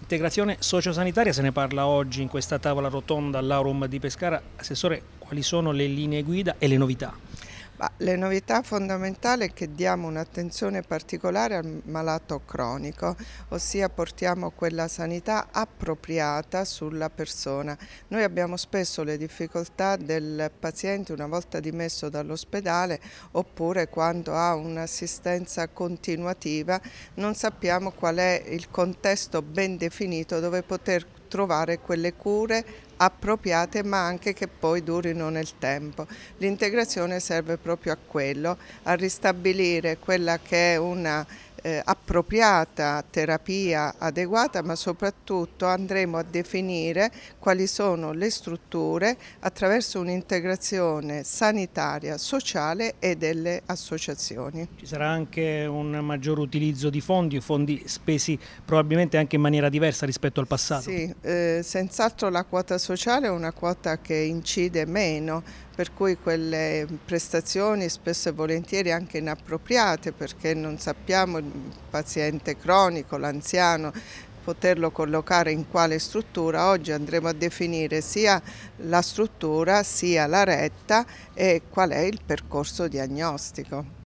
Integrazione sociosanitaria, se ne parla oggi in questa tavola rotonda all'Aurum di Pescara. Assessore, quali sono le linee guida e le novità? le novità fondamentali è che diamo un'attenzione particolare al malato cronico, ossia portiamo quella sanità appropriata sulla persona. Noi abbiamo spesso le difficoltà del paziente una volta dimesso dall'ospedale oppure quando ha un'assistenza continuativa non sappiamo qual è il contesto ben definito dove poter trovare quelle cure appropriate ma anche che poi durino nel tempo. L'integrazione serve proprio a quello, a ristabilire quella che è una eh, appropriata terapia adeguata, ma soprattutto andremo a definire quali sono le strutture attraverso un'integrazione sanitaria, sociale e delle associazioni. Ci sarà anche un maggior utilizzo di fondi, fondi spesi probabilmente anche in maniera diversa rispetto al passato? Sì, eh, senz'altro la quota sociale è una quota che incide meno per cui quelle prestazioni spesso e volentieri anche inappropriate perché non sappiamo il paziente cronico, l'anziano, poterlo collocare in quale struttura, oggi andremo a definire sia la struttura sia la retta e qual è il percorso diagnostico.